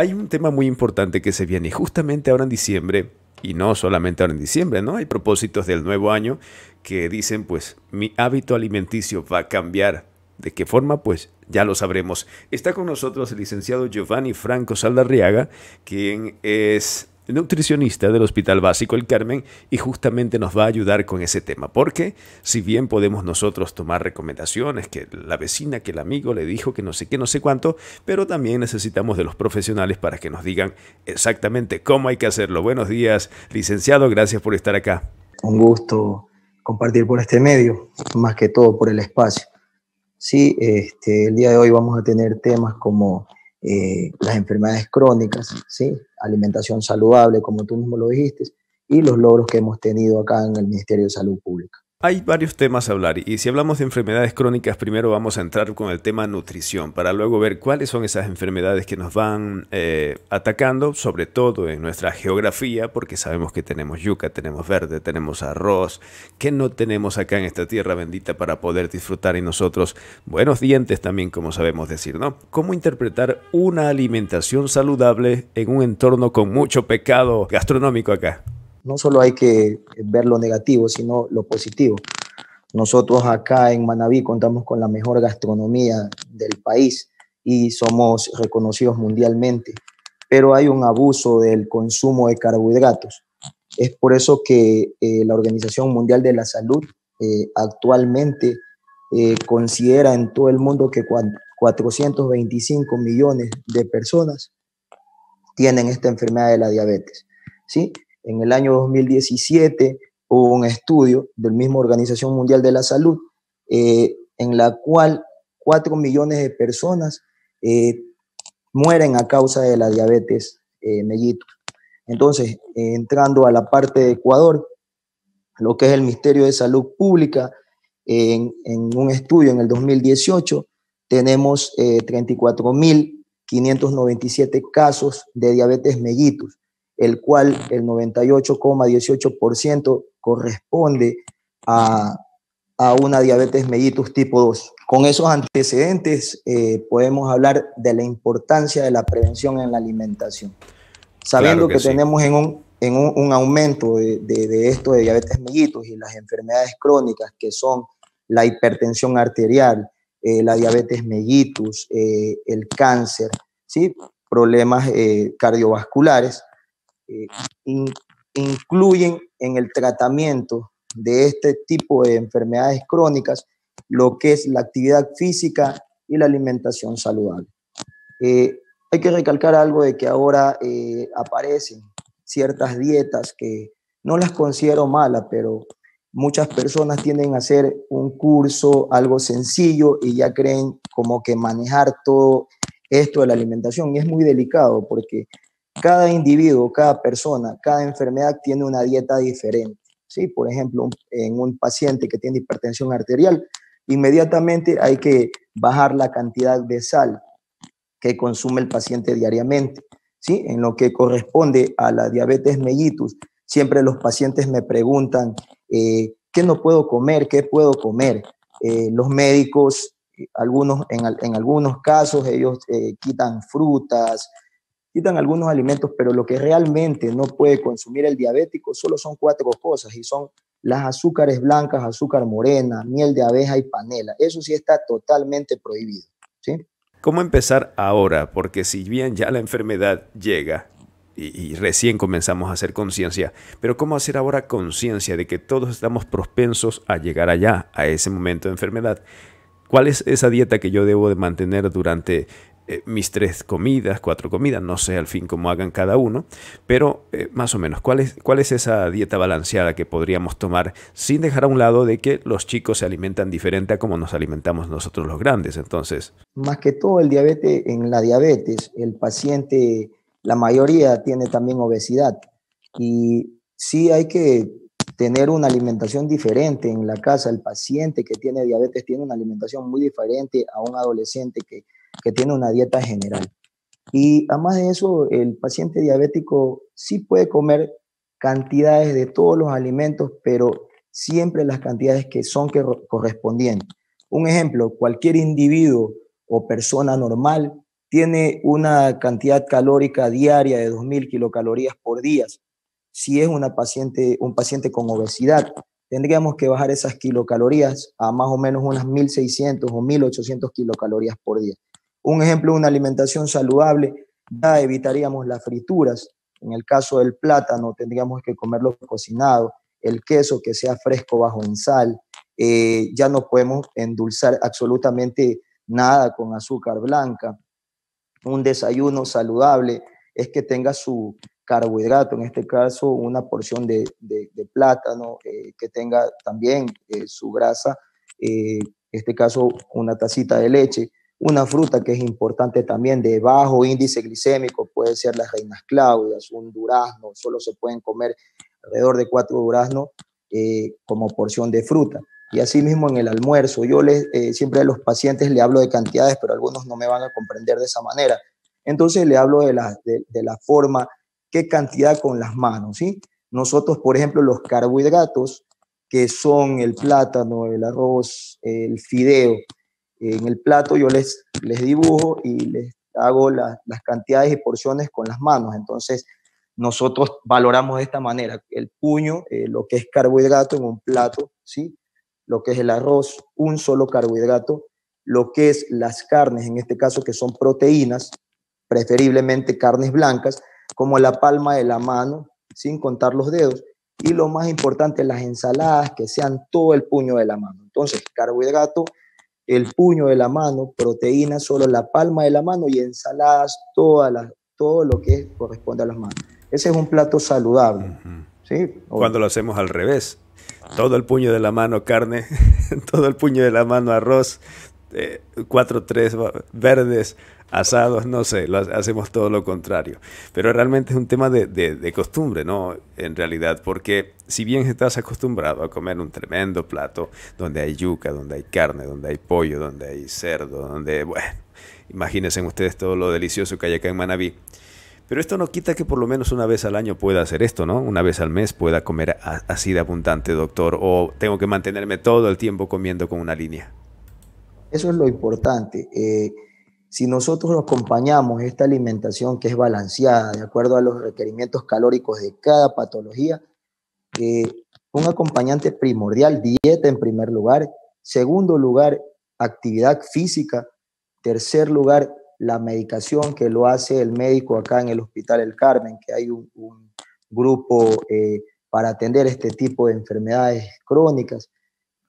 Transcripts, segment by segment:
Hay un tema muy importante que se viene justamente ahora en diciembre, y no solamente ahora en diciembre, ¿no? Hay propósitos del nuevo año que dicen, pues, mi hábito alimenticio va a cambiar. ¿De qué forma? Pues ya lo sabremos. Está con nosotros el licenciado Giovanni Franco Saldarriaga, quien es nutricionista del Hospital Básico El Carmen y justamente nos va a ayudar con ese tema, porque si bien podemos nosotros tomar recomendaciones, que la vecina, que el amigo le dijo que no sé qué, no sé cuánto, pero también necesitamos de los profesionales para que nos digan exactamente cómo hay que hacerlo. Buenos días, licenciado, gracias por estar acá. Un gusto compartir por este medio, más que todo por el espacio. Sí, este, el día de hoy vamos a tener temas como eh, las enfermedades crónicas, ¿sí? alimentación saludable, como tú mismo lo dijiste, y los logros que hemos tenido acá en el Ministerio de Salud Pública. Hay varios temas a hablar y si hablamos de enfermedades crónicas, primero vamos a entrar con el tema nutrición para luego ver cuáles son esas enfermedades que nos van eh, atacando, sobre todo en nuestra geografía, porque sabemos que tenemos yuca, tenemos verde, tenemos arroz, que no tenemos acá en esta tierra bendita para poder disfrutar y nosotros buenos dientes también, como sabemos decir, ¿no? ¿Cómo interpretar una alimentación saludable en un entorno con mucho pecado gastronómico acá? No solo hay que ver lo negativo, sino lo positivo. Nosotros acá en Manabí contamos con la mejor gastronomía del país y somos reconocidos mundialmente, pero hay un abuso del consumo de carbohidratos. Es por eso que eh, la Organización Mundial de la Salud eh, actualmente eh, considera en todo el mundo que 425 millones de personas tienen esta enfermedad de la diabetes. ¿sí? En el año 2017 hubo un estudio del mismo Organización Mundial de la Salud eh, en la cual 4 millones de personas eh, mueren a causa de la diabetes eh, mellitus. Entonces, entrando a la parte de Ecuador, lo que es el Ministerio de Salud Pública, en, en un estudio en el 2018 tenemos 34.597 casos de diabetes mellitus el cual el 98,18% corresponde a, a, una diabetes mellitus tipo 2. Con esos antecedentes eh, podemos hablar de la importancia de la prevención en la alimentación. Sabiendo que, tenemos en un, en un, un aumento de, de, esto de diabetes mellitus y las enfermedades crónicas que son la hipertensión arterial, eh, la diabetes mellitus, eh, el cáncer, ¿sí? problemas cardiovasculares, eh, incluyen en el tratamiento de este tipo de enfermedades crónicas lo que es la actividad física y la alimentación saludable. Eh, hay que recalcar algo de que ahora eh, aparecen ciertas dietas que no las considero malas, pero muchas personas tienden a hacer un curso, algo sencillo, y ya creen como que manejar todo esto de la alimentación. Y es muy delicado porque cada individuo, cada persona, cada enfermedad tiene una dieta diferente. ¿sí? Por ejemplo, en un paciente que tiene hipertensión arterial, inmediatamente hay que bajar la cantidad de sal que consume el paciente diariamente. ¿sí? En lo que corresponde a la diabetes mellitus, siempre los pacientes me preguntan, eh, ¿qué no puedo comer? ¿Qué puedo comer? Eh, los médicos, eh, algunos, en, algunos casos, ellos quitan frutas, quitan algunos alimentos, pero lo que realmente no puede consumir el diabético solo son cuatro cosas y son las azúcares blancas, azúcar morena, miel de abeja y panela. Eso sí está totalmente prohibido. ¿Cómo empezar ahora? Porque si bien ya la enfermedad llega y, y recién comenzamos a hacer conciencia, pero ¿cómo hacer ahora conciencia de que todos estamos propensos a llegar allá, a ese momento de enfermedad? ¿Cuál es esa dieta que yo debo de mantener durante eh, mis tres comidas, cuatro comidas, no sé al fin cómo hagan cada uno, pero eh, más o menos, ¿cuál es, ¿cuál es esa dieta balanceada que podríamos tomar sin dejar a un lado de que los chicos se alimentan diferente a como nos alimentamos nosotros los grandes? Entonces. Más que todo, el diabetes, en la diabetes, el paciente, la mayoría tiene también obesidad y sí hay que tener una alimentación diferente en la casa. El paciente que tiene diabetes tiene una alimentación muy diferente a un adolescente que que tiene una dieta general. Y además de eso, el paciente diabético sí puede comer cantidades de todos los alimentos, pero siempre las cantidades que son que correspondientes. Un ejemplo, cualquier individuo o persona normal tiene una cantidad calórica diaria de 2.000 kilocalorías por día. Si es una paciente, un paciente con obesidad, tendríamos que bajar esas kilocalorías a más o menos unas 1.600 o 1.800 kilocalorías por día. Un ejemplo de una alimentación saludable, ya evitaríamos las frituras. En el caso del plátano, tendríamos que comerlo cocinado, el queso que sea fresco bajo en sal. Eh, ya no podemos endulzar absolutamente nada con azúcar blanca. Un desayuno saludable es que tenga su carbohidrato, en este caso una porción de, plátano, eh, que tenga también eh, su grasa, en este caso una tacita de leche una fruta que es importante también de bajo índice glicémico puede ser las reinas claudias, un durazno, solo se pueden comer alrededor de cuatro duraznos eh, como porción de fruta. Y asimismo en el almuerzo, yo eh, siempre a los pacientes le hablo de cantidades, pero algunos no me van a comprender de esa manera. Entonces le hablo de la, la forma, qué cantidad con las manos, ¿sí? Nosotros, por ejemplo, los carbohidratos, que son el plátano, el arroz, el fideo, en el plato yo les, les dibujo y les hago las cantidades y porciones con las manos. Entonces, nosotros valoramos de esta manera el puño, eh, lo que es carbohidrato en un plato, ¿sí? lo que es el arroz, un solo carbohidrato, lo que es las carnes, en este caso que son proteínas, preferiblemente carnes blancas, como la palma de la mano, sin contar los dedos, y lo más importante, las ensaladas, que sean todo el puño de la mano. Entonces, carbohidrato, el puño de la mano, proteínas solo la palma de la mano y ensaladas, todo lo que corresponde a las manos. Ese es un plato saludable. Cuando lo hacemos al revés, todo el puño de la mano carne, todo el puño de la mano arroz, eh, cuatro, tres verdes, asados, no sé, lo hacemos todo lo contrario. Pero realmente es un tema de, costumbre, ¿no? En realidad, porque si bien estás acostumbrado a comer un tremendo plato donde hay yuca, donde hay carne, donde hay pollo, donde hay cerdo, donde, bueno, imagínense ustedes todo lo delicioso que hay acá en Manabí. Pero esto no quita que por lo menos una vez al año pueda hacer esto, ¿no? Una vez al mes pueda comer así de abundante, doctor, o tengo que mantenerme todo el tiempo comiendo con una línea. Eso es lo importante. Eh, si nosotros acompañamos esta alimentación que es balanceada, de acuerdo a los requerimientos calóricos de cada patología, eh, un acompañante primordial, dieta en primer lugar, segundo lugar, actividad física, tercer lugar, la medicación que lo hace el médico acá en el Hospital El Carmen, que hay un, grupo eh, para atender este tipo de enfermedades crónicas.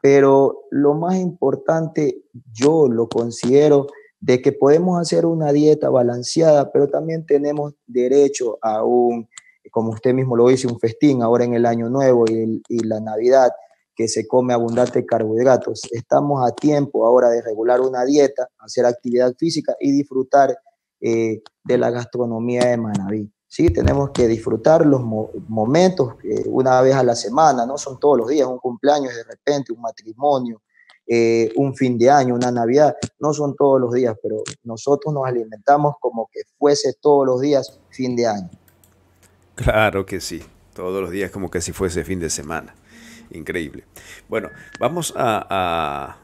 Pero lo más importante, yo lo considero, de que podemos hacer una dieta balanceada, pero también tenemos derecho a un, como usted mismo lo dice, un festín ahora en el año nuevo y, la Navidad, que se come abundante carbohidratos. Estamos a tiempo ahora de regular una dieta, hacer actividad física y disfrutar eh, de la gastronomía de Manaví. Sí, tenemos que disfrutar los momentos eh, una vez a la semana, no son todos los días, un cumpleaños de repente, un matrimonio, eh, un fin de año, una Navidad. No son todos los días, pero nosotros nos alimentamos como que fuese todos los días fin de año. Claro que sí, todos los días como que si fuese fin de semana. Increíble. Bueno, vamos a,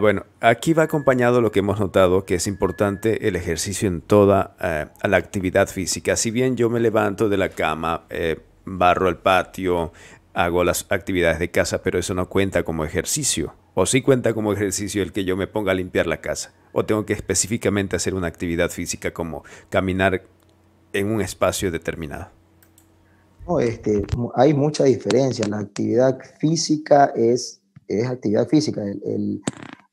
bueno, aquí va acompañado lo que hemos notado, que es importante el ejercicio en toda eh, la actividad física. Si bien yo me levanto de la cama, eh, barro el patio, hago las actividades de casa, pero eso no cuenta como ejercicio. O si sí cuenta como ejercicio el que yo me ponga a limpiar la casa. O tengo que específicamente hacer una actividad física como caminar en un espacio determinado. No, este, hay mucha diferencia. La actividad física es, actividad física. El,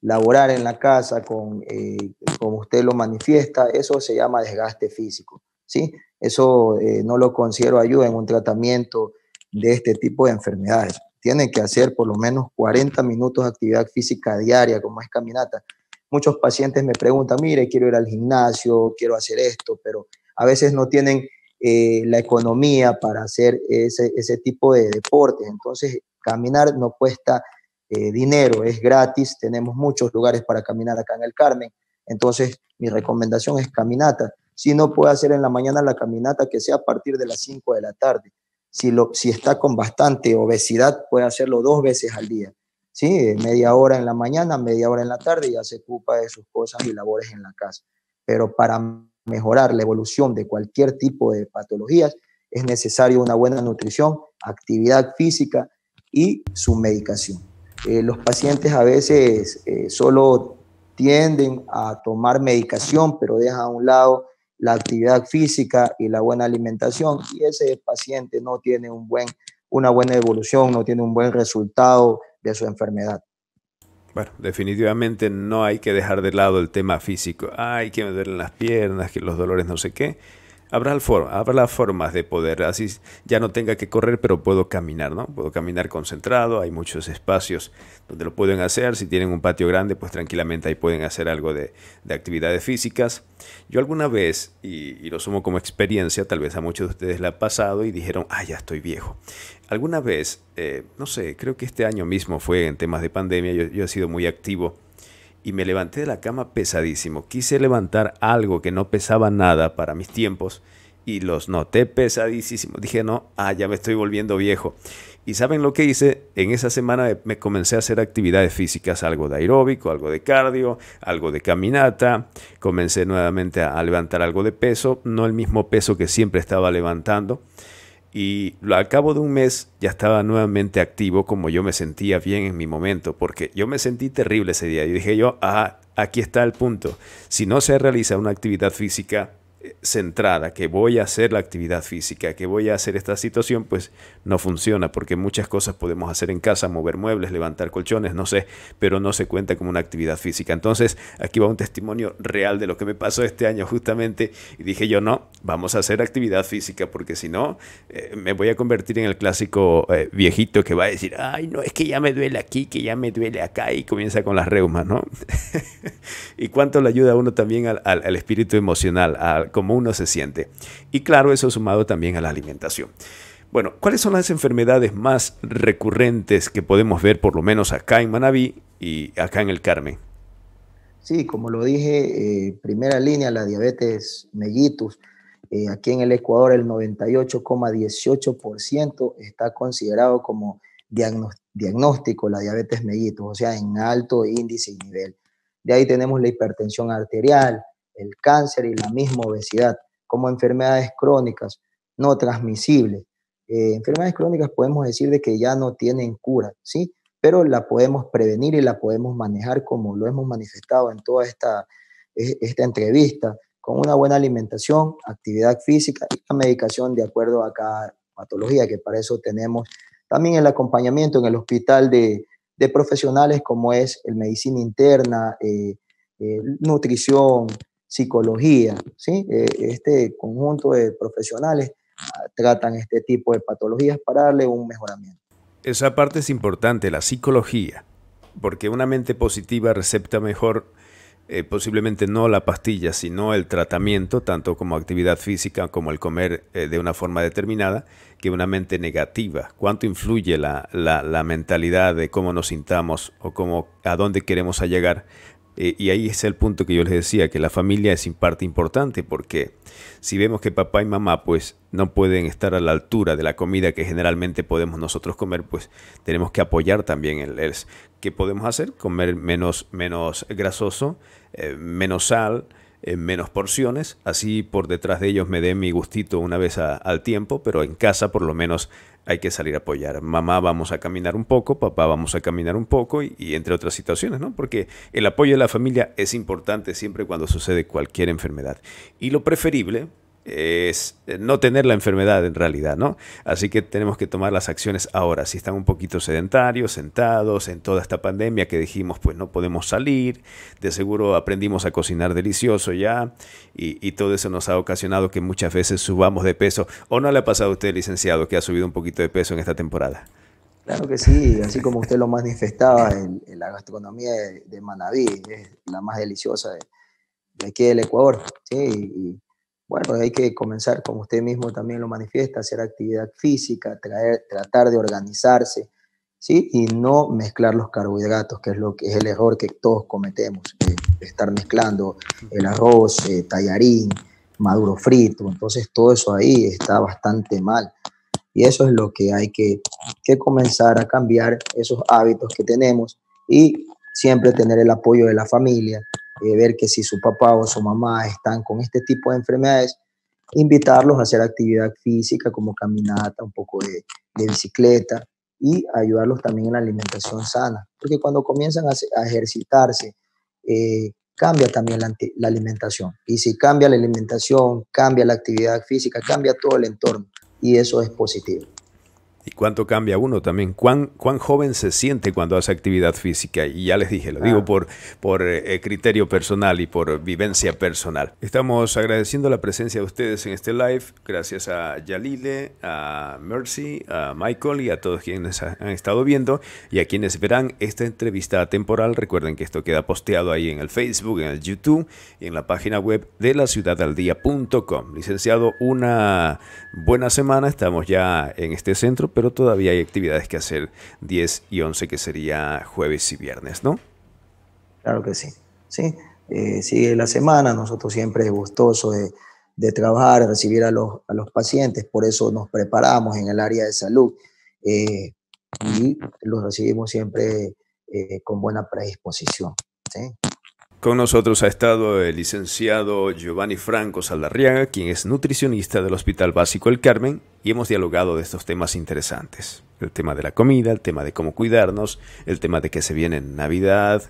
laborar en la casa, con, eh, como usted lo manifiesta, eso se llama desgaste físico. ¿sí? Eso eh, no lo considero ayuda en un tratamiento de este tipo de enfermedades tienen que hacer por lo menos 40 minutos de actividad física diaria, como es caminata. Muchos pacientes me preguntan, mire, quiero ir al gimnasio, quiero hacer esto, pero a veces no tienen eh, la economía para hacer ese, ese tipo de deportes. Entonces, caminar no cuesta eh, dinero, es gratis, tenemos muchos lugares para caminar acá en el Carmen. Entonces, mi recomendación es caminata. Si no puede hacer en la mañana la caminata, que sea a partir de las 5 de la tarde si, lo, si está con bastante obesidad, puede hacerlo dos veces al día. ¿sí? Media hora en la mañana, media hora en la tarde, ya se ocupa de sus cosas y labores en la casa. Pero para mejorar la evolución de cualquier tipo de patologías, es necesario una buena nutrición, actividad física y su medicación. Eh, los pacientes a veces eh, solo tienden a tomar medicación, pero dejan a un lado la actividad física y la buena alimentación y ese paciente no tiene un buen, una buena evolución, no tiene un buen resultado de su enfermedad. Bueno, definitivamente no hay que dejar de lado el tema físico. hay que me duelen las piernas, que los dolores no sé qué Habrá, habrá, formas de poder, así ya no tenga que correr, pero puedo caminar, ¿no? Puedo caminar concentrado, hay muchos espacios donde lo pueden hacer, si tienen un patio grande, pues tranquilamente ahí pueden hacer algo de, de actividades físicas. Yo alguna vez, y, lo sumo como experiencia, tal vez a muchos de ustedes la ha pasado y dijeron, ah, ya estoy viejo. Alguna vez, eh, no sé, creo que este año mismo fue en temas de pandemia, yo he sido muy activo y me levanté de la cama pesadísimo. Quise levantar algo que no pesaba nada para mis tiempos y los noté pesadísimos. Dije, no, ah, ya me estoy volviendo viejo. Y saben lo que hice? En esa semana me comencé a hacer actividades físicas, algo de aeróbico, algo de cardio, algo de caminata. Comencé nuevamente a levantar algo de peso, no el mismo peso que siempre estaba levantando y al cabo de un mes ya estaba nuevamente activo como yo me sentía bien en mi momento, porque yo me sentí terrible ese día y dije yo, ah, aquí está el punto, si no se realiza una actividad física centrada, que voy a hacer la actividad física, que voy a hacer esta situación, pues no funciona, porque muchas cosas podemos hacer en casa, mover muebles, levantar colchones, no sé, pero no se cuenta como una actividad física. Entonces, aquí va un testimonio real de lo que me pasó este año justamente, y dije yo, no, vamos a hacer actividad física, porque si no, eh, me voy a convertir en el clásico eh, viejito que va a decir, ay, no, es que ya me duele aquí, que ya me duele acá, y comienza con las reumas, ¿no? y cuánto le ayuda a uno también al, al espíritu emocional, al como uno se siente. Y claro, eso sumado también a la alimentación. Bueno, ¿cuáles son las enfermedades más recurrentes que podemos ver, por lo menos acá en Manabí y acá en el Carmen? Sí, como lo dije, eh, primera línea, la diabetes mellitus. Eh, aquí en el Ecuador el 98,18% está considerado como diagnóstico la diabetes mellitus, o sea, en alto índice y nivel. De ahí tenemos la hipertensión arterial, el cáncer y la misma obesidad como enfermedades crónicas no transmisibles. Eh, enfermedades crónicas podemos decir de que ya no tienen cura, ¿sí? Pero la podemos prevenir y la podemos manejar como lo hemos manifestado en toda esta, esta entrevista, con una buena alimentación, actividad física y la medicación de acuerdo a cada patología, que para eso tenemos también el acompañamiento en el hospital de, profesionales como es el medicina interna, eh, eh, nutrición, psicología, eh, Este conjunto de profesionales ah, tratan este tipo de patologías para darle un mejoramiento. Esa parte es importante, la psicología, porque una mente positiva recepta mejor eh, posiblemente no la pastilla, sino el tratamiento, tanto como actividad física como el comer eh, de una forma determinada, que una mente negativa. ¿Cuánto influye la, la mentalidad de cómo nos sintamos o cómo, a dónde queremos llegar eh, y ahí es el punto que yo les decía, que la familia es parte importante, porque si vemos que papá y mamá pues no pueden estar a la altura de la comida que generalmente podemos nosotros comer, pues tenemos que apoyar también el, ¿qué podemos hacer? Comer menos, menos grasoso, eh, menos sal, en menos porciones, así por detrás de ellos me dé mi gustito una vez al tiempo, pero en casa por lo menos hay que salir a apoyar. Mamá vamos a caminar un poco, papá vamos a caminar un poco y, entre otras situaciones, ¿no? Porque el apoyo de la familia es importante siempre cuando sucede cualquier enfermedad. Y lo preferible, es eh, no tener la enfermedad en realidad, ¿no? Así que tenemos que tomar las acciones ahora. Si están un poquito sedentarios, sentados, en toda esta pandemia que dijimos, pues no podemos salir, de seguro aprendimos a cocinar delicioso ya, y, todo eso nos ha ocasionado que muchas veces subamos de peso. ¿O no le ha pasado a usted, licenciado, que ha subido un poquito de peso en esta temporada? Claro que sí, así como usted lo manifestaba, en, la gastronomía de, Manabí, Manaví es la más deliciosa de, de aquí del Ecuador. Sí, y, bueno, hay que comenzar, como usted mismo también lo manifiesta, hacer actividad física, tratar de organizarse, ¿sí? Y no mezclar los carbohidratos, que es, lo que es el error que todos cometemos, eh, estar mezclando el arroz, eh, tallarín, maduro frito, entonces todo eso ahí está bastante mal. Y eso es lo que hay que, que comenzar a cambiar, esos hábitos que tenemos y siempre tener el apoyo de la familia, eh, ver que si su papá o su mamá están con este tipo de enfermedades, invitarlos a hacer actividad física como caminata, un poco de, bicicleta y ayudarlos también en la alimentación sana, porque cuando comienzan a, ejercitarse, eh, cambia también la, alimentación. Y si cambia la alimentación, cambia la actividad física, cambia todo el entorno y eso es positivo y cuánto cambia uno también, cuán, cuán joven se siente cuando hace actividad física. Y ya les dije, lo digo por, por eh, eh, criterio personal y por vivencia personal. Estamos agradeciendo la presencia de ustedes en este live. Gracias a Yalile, a Mercy, a Michael y a todos quienes han estado viendo y a quienes verán esta entrevista temporal. Recuerden que esto queda posteado ahí en el Facebook, en el YouTube y en la página web de la ciudadaldía.com. Licenciado, una buena semana. Estamos ya en este centro pero todavía hay actividades que hacer 10 y 11, que sería jueves y viernes, ¿no? Claro que sí, sí. Eh, sigue la semana, nosotros siempre es gustoso de, trabajar, recibir a los, pacientes, por eso nos preparamos en el área de salud eh, y los recibimos siempre eh, con buena predisposición. ¿sí? Con nosotros ha estado el licenciado Giovanni Franco Saldarriaga, quien es nutricionista del Hospital Básico El Carmen, y hemos dialogado de estos temas interesantes. El tema de la comida, el tema de cómo cuidarnos, el tema de que se viene Navidad,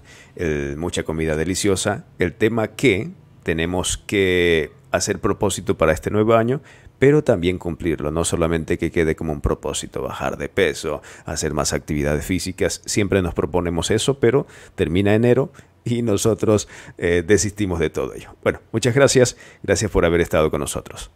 mucha comida deliciosa, el tema que tenemos que hacer propósito para este nuevo año, pero también cumplirlo, no solamente que quede como un propósito, bajar de peso, hacer más actividades físicas, siempre nos proponemos eso, pero termina enero y nosotros eh, desistimos de todo ello. Bueno, muchas gracias, gracias por haber estado con nosotros.